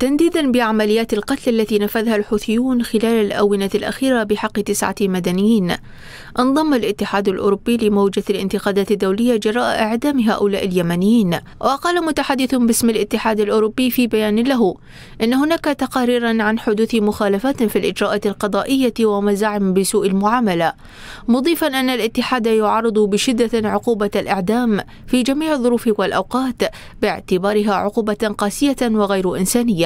تنديدا بعمليات القتل التي نفذها الحوثيون خلال الآونة الأخيرة بحق تسعة مدنيين انضم الاتحاد الأوروبي لموجة الانتقادات الدولية جراء إعدام هؤلاء اليمنيين وقال متحدث باسم الاتحاد الأوروبي في بيان له إن هناك تقاريرا عن حدوث مخالفات في الإجراءات القضائية ومزاعم بسوء المعاملة مضيفا أن الاتحاد يعارض بشدة عقوبة الإعدام في جميع الظروف والأوقات باعتبارها عقوبة قاسية وغير إنسانية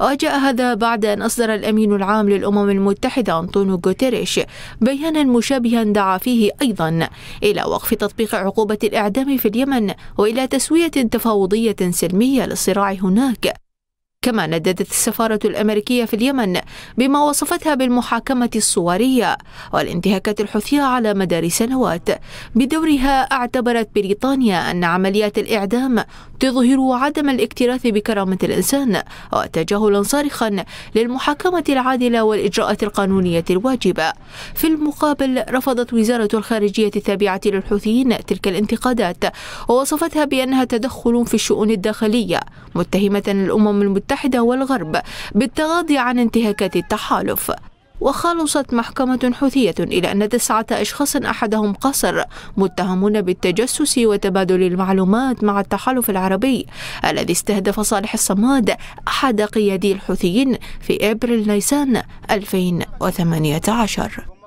وجاء هذا بعد أن أصدر الأمين العام للأمم المتحدة أنطونيو غوتيريش بيانا مشابها دعا فيه أيضا إلى وقف تطبيق عقوبة الإعدام في اليمن وإلى تسوية تفاوضية سلمية للصراع هناك كما نددت السفارة الأمريكية في اليمن بما وصفتها بالمحاكمة الصورية والانتهاكات الحثية على مدار سنوات بدورها اعتبرت بريطانيا أن عمليات الإعدام تظهر عدم الاكتراث بكرامة الإنسان وتجاهلا صارخا للمحاكمة العادلة والإجراءات القانونية الواجبة في المقابل رفضت وزارة الخارجية التابعة للحوثيين تلك الانتقادات ووصفتها بأنها تدخل في الشؤون الداخلية متهمة الأمم المتحدة المتحدة والغرب بالتغاضي عن انتهاكات التحالف وخلصت محكمة حوثية إلى أن تسعة أشخاص أحدهم قصر متهمون بالتجسس وتبادل المعلومات مع التحالف العربي الذي استهدف صالح الصماد أحد قيادي الحوثيين في إبريل نيسان 2018